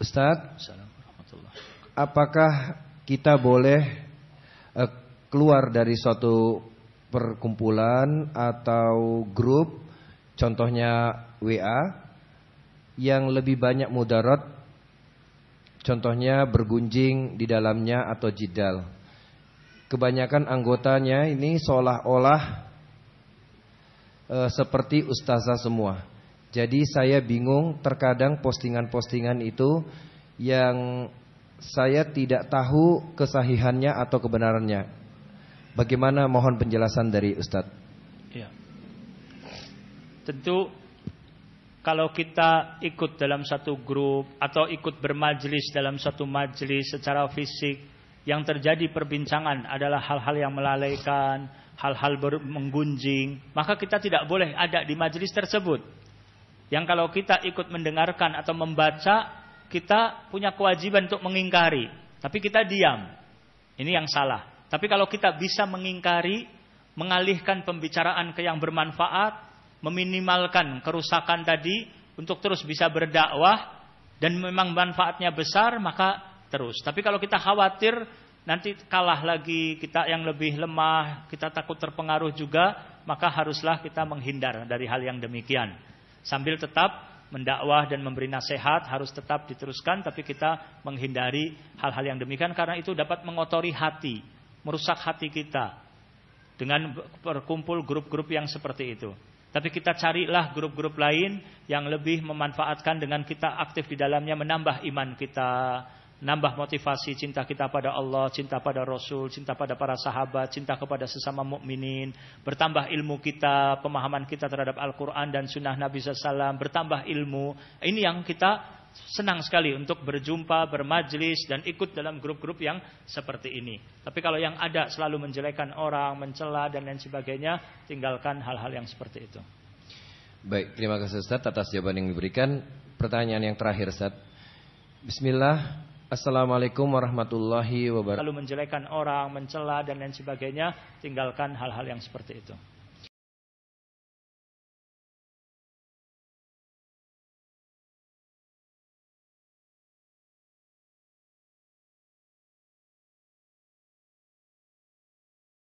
Ustaz, apakah kita boleh uh, keluar dari suatu perkumpulan atau grup, contohnya WA, yang lebih banyak mudarat, contohnya bergunjing di dalamnya atau jidal. Kebanyakan anggotanya ini seolah-olah uh, seperti ustazah semua. Jadi saya bingung terkadang postingan-postingan itu yang saya tidak tahu kesahihannya atau kebenarannya. Bagaimana mohon penjelasan dari Ustadz? Ya. Tentu kalau kita ikut dalam satu grup atau ikut bermajlis dalam satu majlis secara fisik yang terjadi perbincangan adalah hal-hal yang melalaikan, hal-hal menggunjing, maka kita tidak boleh ada di majlis tersebut. Yang kalau kita ikut mendengarkan atau membaca, kita punya kewajiban untuk mengingkari. Tapi kita diam. Ini yang salah. Tapi kalau kita bisa mengingkari, mengalihkan pembicaraan ke yang bermanfaat, meminimalkan kerusakan tadi, untuk terus bisa berdakwah, dan memang manfaatnya besar, maka terus. Tapi kalau kita khawatir, nanti kalah lagi, kita yang lebih lemah, kita takut terpengaruh juga, maka haruslah kita menghindar dari hal yang demikian. Sambil tetap mendakwah dan memberi nasihat harus tetap diteruskan tapi kita menghindari hal-hal yang demikian karena itu dapat mengotori hati, merusak hati kita dengan berkumpul grup-grup yang seperti itu. Tapi kita carilah grup-grup lain yang lebih memanfaatkan dengan kita aktif di dalamnya menambah iman kita, nambah motivasi cinta kita pada Allah, cinta pada Rasul, cinta pada para sahabat, cinta kepada sesama mukminin, bertambah ilmu kita, pemahaman kita terhadap Al-Qur'an dan sunnah Nabi SAW, bertambah ilmu. Ini yang kita senang sekali untuk berjumpa, bermajlis dan ikut dalam grup-grup yang seperti ini. Tapi kalau yang ada selalu menjelekan orang, mencela dan lain sebagainya, tinggalkan hal-hal yang seperti itu. Baik, terima kasih Ustaz atas jawaban yang diberikan. Pertanyaan yang terakhir Ustaz. Bismillah, Assalamualaikum warahmatullahi wabarakatuh. Lalu menjelekan orang, mencela dan lain sebagainya, tinggalkan hal-hal yang seperti itu.